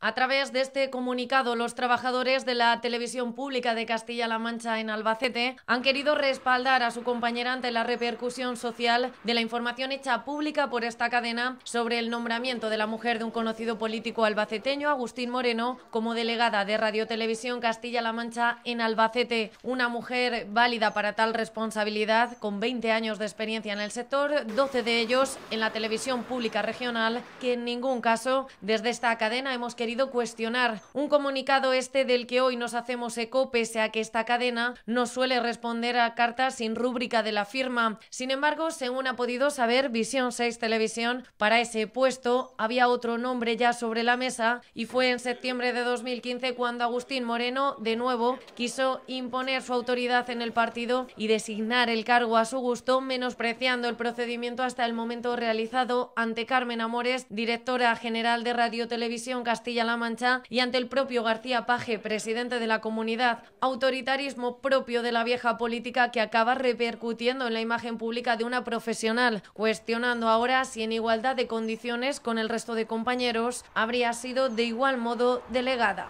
A través de este comunicado, los trabajadores de la televisión pública de Castilla-La Mancha en Albacete han querido respaldar a su compañera ante la repercusión social de la información hecha pública por esta cadena sobre el nombramiento de la mujer de un conocido político albaceteño, Agustín Moreno, como delegada de Radio Televisión Castilla-La Mancha en Albacete. Una mujer válida para tal responsabilidad, con 20 años de experiencia en el sector, 12 de ellos en la televisión pública regional, que en ningún caso desde esta cadena hemos querido cuestionar. Un comunicado este del que hoy nos hacemos eco, pese a que esta cadena no suele responder a cartas sin rúbrica de la firma. Sin embargo, según ha podido saber Visión 6 Televisión, para ese puesto había otro nombre ya sobre la mesa y fue en septiembre de 2015 cuando Agustín Moreno, de nuevo, quiso imponer su autoridad en el partido y designar el cargo a su gusto, menospreciando el procedimiento hasta el momento realizado ante Carmen Amores, directora general de Radio Televisión Castilla la Mancha y ante el propio García Paje, presidente de la comunidad, autoritarismo propio de la vieja política que acaba repercutiendo en la imagen pública de una profesional, cuestionando ahora si en igualdad de condiciones con el resto de compañeros habría sido de igual modo delegada.